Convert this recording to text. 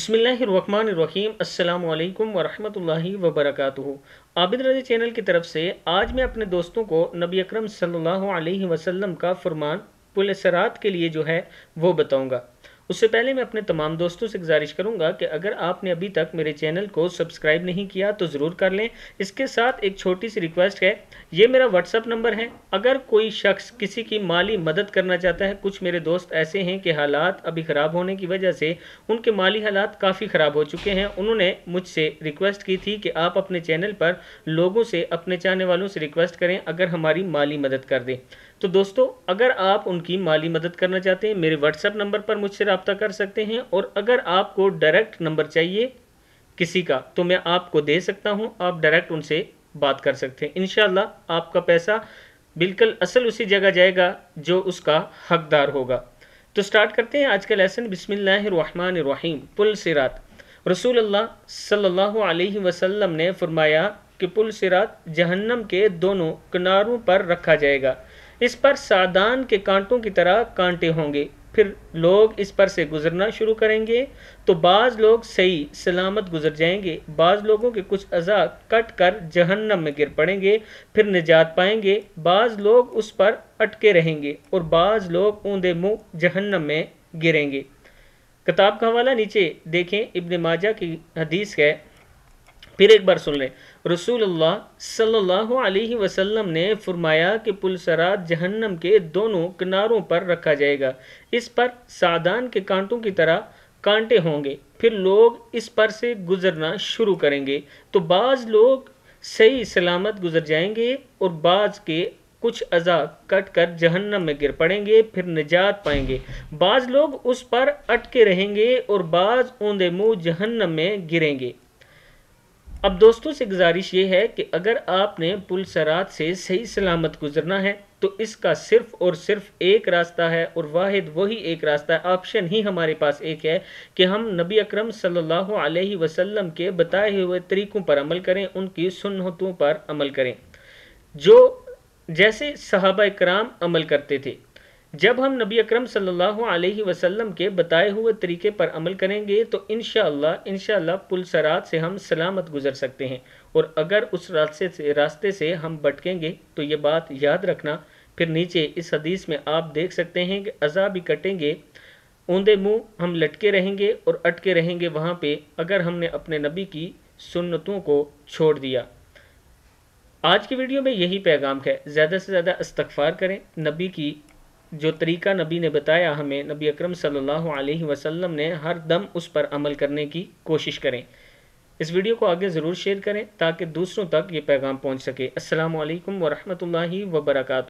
बसमीम् अल्लाम वरहमल वबरक आबिद रजी चैनल की तरफ से आज मैं अपने दोस्तों को नबी अक्रम सल्लल्लाहु अलैहि वसल्लम का फरमान पुलसरात के लिए जो है वो बताऊंगा उससे पहले मैं अपने तमाम दोस्तों से गुजारिश करूंगा कि अगर आपने अभी तक मेरे चैनल को सब्सक्राइब नहीं किया तो ज़रूर कर लें इसके साथ एक छोटी सी रिक्वेस्ट है ये मेरा व्हाट्सअप नंबर है अगर कोई शख्स किसी की माली मदद करना चाहता है कुछ मेरे दोस्त ऐसे हैं कि हालात अभी ख़राब होने की वजह से उनके माली हालात काफ़ी ख़राब हो चुके हैं उन्होंने मुझसे रिक्वेस्ट की थी कि आप अपने चैनल पर लोगों से अपने चाहने वालों से रिक्वेस्ट करें अगर हमारी माली मदद कर दें तो दोस्तों अगर आप उनकी माली मदद करना चाहते हैं मेरे व्हाट्सएप नंबर पर मुझसे रबता कर सकते हैं और अगर आपको डायरेक्ट नंबर चाहिए किसी का तो मैं आपको दे सकता हूं आप डायरेक्ट उनसे बात कर सकते हैं इन आपका पैसा बिल्कुल असल उसी जगह जाएगा जो उसका हकदार होगा तो स्टार्ट करते हैं आज का लेसन बिसमीम पुल सिरात रसूल सल्लल्लाहु अलैहि वसल्लम ने फरमाया कि पुल सिरात जहन्नम के दोनों किनारों पर रखा जाएगा इस पर सादान के कांटों की तरह कांटे होंगे फिर लोग इस पर से गुजरना शुरू करेंगे तो बाज़ लोग सही सलामत गुजर जाएंगे बाज़ लोगों के कुछ अज़ा कट कर जहन्नम में गिर पड़ेंगे फिर निजात पाएंगे बाज़ लोग उस पर अटके रहेंगे और बाज़ लोग ऊंधे मुँह जहन्नम में गिरेंगे किताब का हवाला नीचे देखें इब्न माजा की हदीस है फिर एक बार सुन लें रसूलुल्लाह सल्लल्लाहु वसल्लम ने फरमाया कि पुलसरात जहन्नम के दोनों किनारों पर रखा जाएगा इस पर सादान के कांटों की तरह कांटे होंगे फिर लोग इस पर से गुजरना शुरू करेंगे तो बाज़ लोग सही सलामत गुजर जाएंगे और बाज़ के कुछ अज़ा कट कर जहन्नम में गिर पड़ेंगे फिर निजात पाएंगे बाज़ लोग उस पर अटके रहेंगे और बाज़ ऊंधे मुँह जहन्नम में गिरेंगे अब दोस्तों से गुजारिश ये है कि अगर आपने पुल सरात से सही सलामत गुजरना है तो इसका सिर्फ और सिर्फ एक रास्ता है और वाहिद वही एक रास्ता है ऑप्शन ही हमारे पास एक है कि हम नबी अकरम सल्लल्लाहु अलैहि वसल्लम के बताए हुए तरीक़ों पर अमल करें उनकी सुन्नतों पर अमल करें जो जैसे सहाबा कराम अमल करते थे जब हम नबी अकरम सल्लल्लाहु अलैहि वसल्लम के बताए हुए तरीके पर अमल करेंगे तो इन शह पुल सरात से हम सलामत गुजर सकते हैं और अगर उस रास्ते से रास्ते से हम भटकेंगे तो ये बात याद रखना फिर नीचे इस हदीस में आप देख सकते हैं कि अजा भी कटेंगे ऊँधे मुँह हम लटके रहेंगे और अटके रहेंगे वहाँ पर अगर हमने अपने नबी की सुन्नतों को छोड़ दिया आज की वीडियो में यही पैगाम है ज़्यादा से ज़्यादा इस्तफ़ार करें नबी की जो तरीका नबी ने बताया हमें नबी अकरम सल्लल्लाहु अलैहि वसल्लम ने हर दम उस पर अमल करने की कोशिश करें इस वीडियो को आगे ज़रूर शेयर करें ताकि दूसरों तक ये पैगाम पहुँच सके असल वालेकुम वरहमतुल्लाहि